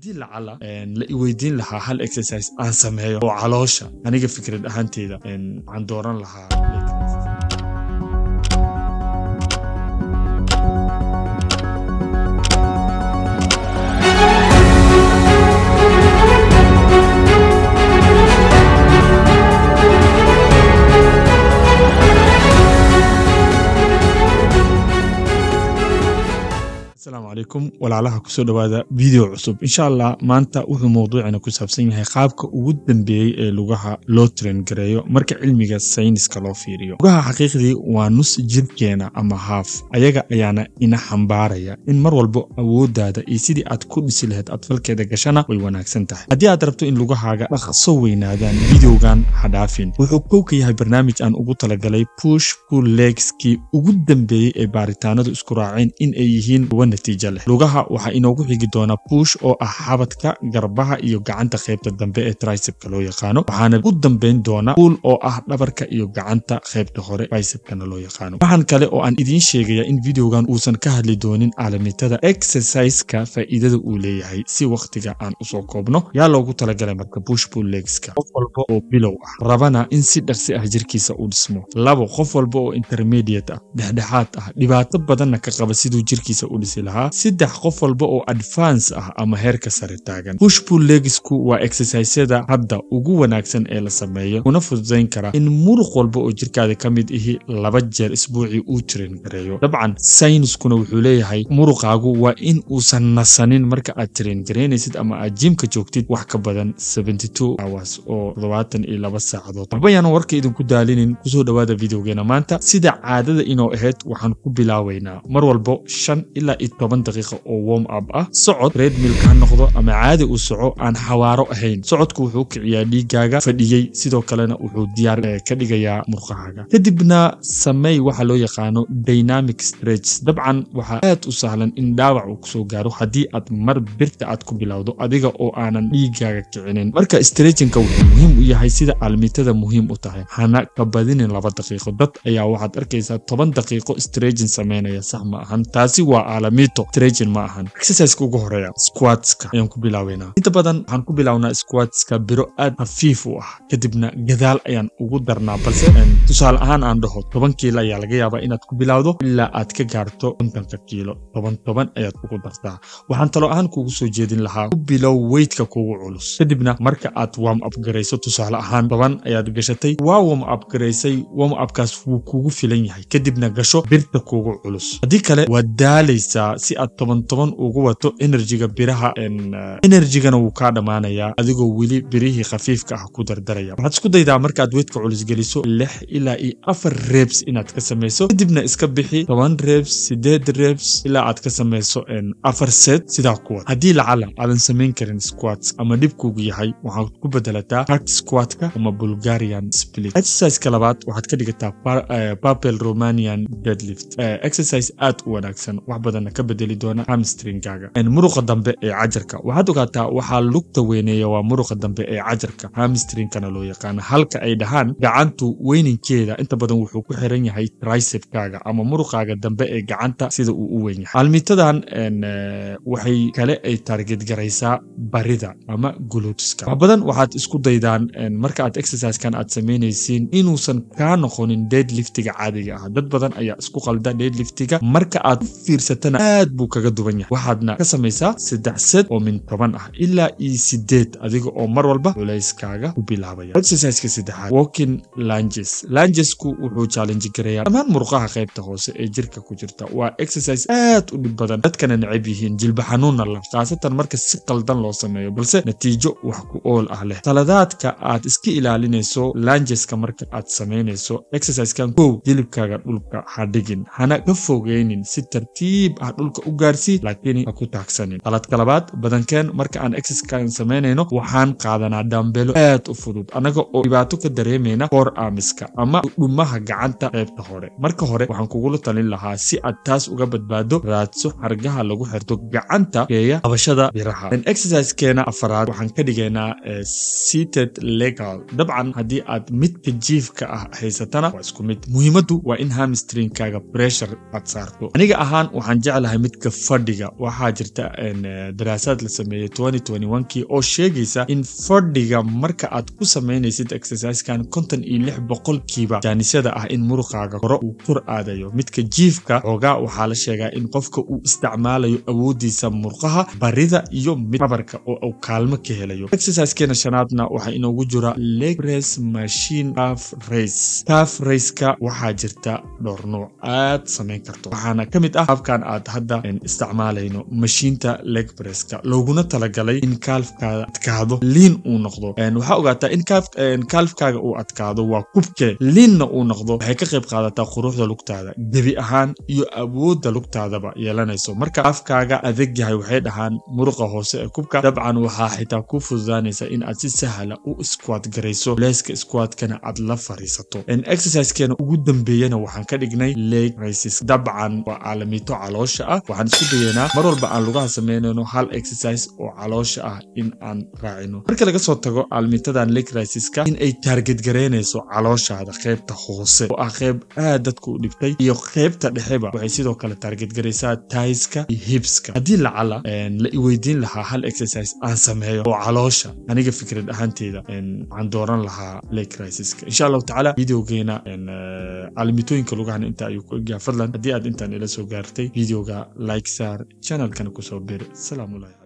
haddii lacala la iweydiin lahaa hal exercise aan sameeyo oo caloosha aniga fikrad ahaanteyda aan dooran lahaa asalaamu calaykum walaalaha kusoo dhowaada video cusub insha allah maanta wuxuu mawduucina ku saabsan yahay qaabka ugu dambeeyey ee lugaha loo train marka cilmiga sayniska loo fiiriyo lugaha xaqiiqdii waa nus jirkeena ama haaf ayaga ayaana ina xambaaraya in mar walba awooddaada iyo sidii aad ku dhisi lahayd adfalkeeda gashana way wanaagsan tahay haddii aad rabto in lugahaaga dhaqso weynaadaan videogan hadhaafin wuxuu kowka yahay barnaamij aan ugu talagalay push pull legskii ugu dambeeyey ee baaritaanadu isku raaceen in ay yihiin kuwa natiijo leh lugaha waxaa inoogu xigi doona buush oo ah xabadka garbaha iyo gacanta qaybta dambe ee tricepka loo yaqaano waxaana ku dambayn doona uul oo ah dhabarka iyo gacanta qaybta hore bisebkana loo yaqaano waxaan kale oo aan idiin sheegayaa in videogan uusan ka hadli doonin caalamitada exerciseka faa'iidada uu leeyahay si wakhtiga aan usoo koobno yaa loogu talagalay marka buush bull legska qof walba oo bilow ah rabana in si dhaqsi ah jirkiisa u dhismo labo qof walba oo intermediate ah dhexdhexaad ah dhibaato badanna ka qaba siduu jirkiisa u dhisi lahaa ahaa saddex qof walba oo advance ah ama heerka sare taagan hushbul leegisku waa exercisyada hadda ugu wanaagsan ee la sameeyo kuna fududayn kara in muruq walba oo jirkaada ka mid ihi laba jeer isbuucii uu tirin gareeyo dabcan sayniskuna wuxuu leeyahay muruqaagu waa in uusan nasanin marka aad tirin garaynaysid ama aad jiimka joogtid wax ka badan hours oo todobaatan iyo laba saacadood waxba yaanan warka idinku daalinin kusoo dhawaada videogeena maanta sida caadada inoo ahayd waxaan ku bilaabaynaa mar walbo shan ilaa toban daqiiqa oo warm up ah socod redmilka ha noqdo ama caadi u soco aan xawaaro ahayn socodku wuxuu kiciyaa dhiigaaga fadhiyey sidoo kalena wuxuu diyaar eh, ka dhigayaa murqahaaga kadibna samey waxa loo yaqaano dynamic stretch dabcan waxaa aad u sahlan in dhaawac uu kusoo gaaro haddii aad mar birta aad ku bilowdo adiga oo aanan dhiigaaga kicinin marka stretchinka wuxuu muhiim u yahay sida aalmitada muhiim u tahay hana kabadinin laba daqiiqo dad ayaa waxaad arkaysaa toban daqiiqo stretchin sameynaya sax ma ahan taasi waa aalamiid fito tragin ma ahan exerciseka ugu horeeya squatska ayaan ku bilaaweynaa inta badan waxaan ku bilaawnaa squatska biro aad hafiif u ah kadibna gadaal ayaan ugu darnaa balse tusaale ahaan aan dhaho toban kiilo ayaa laga yaabaa inaad ku bilaawdo ilaa aad ka gaarto kontonka kiilo toban toban ayaad ugu dartaa waxaan talo ahaan kuugu soo jeedin lahaa ku bilow weydka kuugu culus kadibna marka aad warm up tusaale ahaan toban ayaad gashatay waa warm up warm upkaas wuu kuugu filan yahay kadibna gasho birta kuugu culus haddii kale waad daalaysaa si aad toban toban ugu wato enerjiga biraha eh, enerjigana wuu kaa dhammaanayaa adigoo weli birihii khafiifka ah ku dardaraya waxaad isku daydaa markaad weydka culis geliso lix ilaa iyo afar rebs inaad ka samayso kadibna iska bixi toban rebs sideed rebs ilaa aad ka samayso afar set sidaa kuwad haddii lacala aadan samayn karin squats ama dhibkuugu yahay waxaad ku bedelataa hart squatka ama bulgarian split exerciseka labaad waxaad ka dhigataa papel eh, romanian deadlift eh, exercise aad u wanaagsan wax badanna ka bedeli doona hamstringaaga muruqa dambe ee cajarka waxaad ogaataa waxaa lugta weyneeya waa muruqa dambe ee cajarka hamstringkana loo yaqaana halka ay dhahaan gacantu weyninkeeda inta badan wuxuu ku xiran yahay trisebkaaga ama muruqaaga dambe ee gacanta sida uu u weyn yahay almitadan waxay kale ay taarget garaysaa barida ama guluuska wax badan waxaad isku daydaan marka aad exercisekan aad samaynaysiin inuusan kaa noqonin dead caadiga ah dad badan ayaa isku qalda dead marka aad fiirsatana aad buu kaga duwan yahay waxaadna ka samaysaa saddex sad oo min toban ah ilaa iyo sideed adiga oo mar walba culayskaaga ku bilaabaya exerciska saddexaad walking langes langesku wuxuu challenge gareeyaa dhammaan murqaha qaybta hoose ee jirka ku jirta waa exercise aad u dhib badan dadkana necab yihiin jilba xanuunna leh khaasatan marka si qaldan loo sameeyo balse natiijo wax ku ool ah leh saladaadka aad iska ilaalinayso langeska marka aad samaynayso exercisekan kow jilibkaaga dhulka ha dhigin hana ka fogeynin si tartiib ah dhul rasuulka u gaarsii laakiin ha ku taagsanin qaladka labaad badankeen marka aan exiskaan samaynayno waxaan qaadanaa dambelo aad u fudud annaga oo dhibaato ka dareemayna koor aamiska ama dhumaha gacanta qaybta hore marka hore waxaan kugula talin lahaa si aad taas uga badbaado raadso xargaha lagu xirto gacanta geeya habashada biraha exercisekeena afaraad waxaan ka dhigaynaa eh, seated legal dabcan haddii aad midka jiifka ah haysatana waa isku mid muhiimaddu waa in hamstrinkaaga breshur aad saarto aniga ahaan waxaan jeclahay midka fadhiga waxaa jirta daraasaad la sameeyey kii oo sheegaysa in fadhiga marka aad ku samaynaysid exerciskan konton iyo lix boqolkiiba jaanisyada ah in muruqaaga hore uu kor aadayo midka jiifka xoogaa waxaa la sheegaa in qofka uu isticmaalayo awoodiisa murqaha barida iyo midmabarka oo uu kaalmo ka helayo exercisekeena shanaadna waxaa inoogu jira legres machine taf race taf raceka waxaa jirta dhowr nooc aad samayn karto waxaana ka mid ah habkan aad hadda isticmaalayno mashiinta leg bresska looguna talagalay in kaalfkaada adkaado liin uu noqdo waxaa ogaataa in kaalfkaaga uu adkaado waa kubke liinna uu noqdo waxay ka qayb qaadataa quruuxda lugtaada gebi ahaan iyo awoodda lugtaadaba yeelanayso marka kaafkaaga adeg yahay waxay dhahaan muruqa hoose ee kubka dabcan waxaa xitaa ku fududaanaysa in aad si sahla u skwad garayso leeska squadkana aad la fariisato exercisekeena ugu dambeeyana waxaan ka dhignay leg races dabcan waa caalamiito caloosha ah waxaan isku dayeynaa mar walba aan lugaha samaynayno hal exercise oo caloosha ah in aan raacino marka laga soo tago aalmitadan lecrisiska in ay taarged garaynayso calooshaada qaybta hoose oo ah qayb aad dadku u dhibtay iyo qaybta dhexeba waxay sidoo kale taargedgaraysaa taiska iyo hibska haddii lacala la iweydiin lahaa hal exercise aan sameeyo oo caloosha aniga fikrad ahaanteyda waxaan dooran lahaa lecrisiska insha allahu tacaala videogeena aalmitooyinka lugahan inta ayuu ku egyaha fadlan haddii aad intaan ila soo gaartay videoga like saar janalkan kusoo bir salaamulay